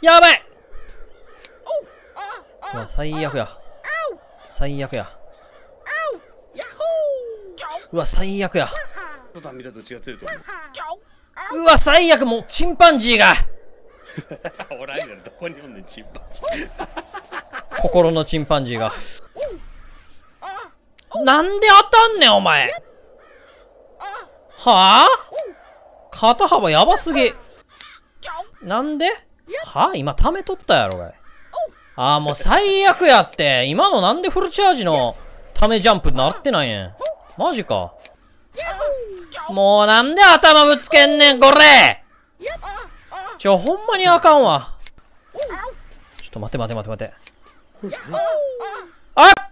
やばいも最悪や。最悪や。うわ、最悪や。うわ、最悪もうチンパンジーが心のチンパンジーが。なんで当たんねん、お前。はあ肩幅やばすぎ。なんでは今貯めとったやろがい。ああ、もう最悪やって。今のなんでフルチャージのためジャンプなってないねん。マジか。もうなんで頭ぶつけんねん、これちょ、ほんまにあかんわ。ちょっと待て待て待て待て。あっ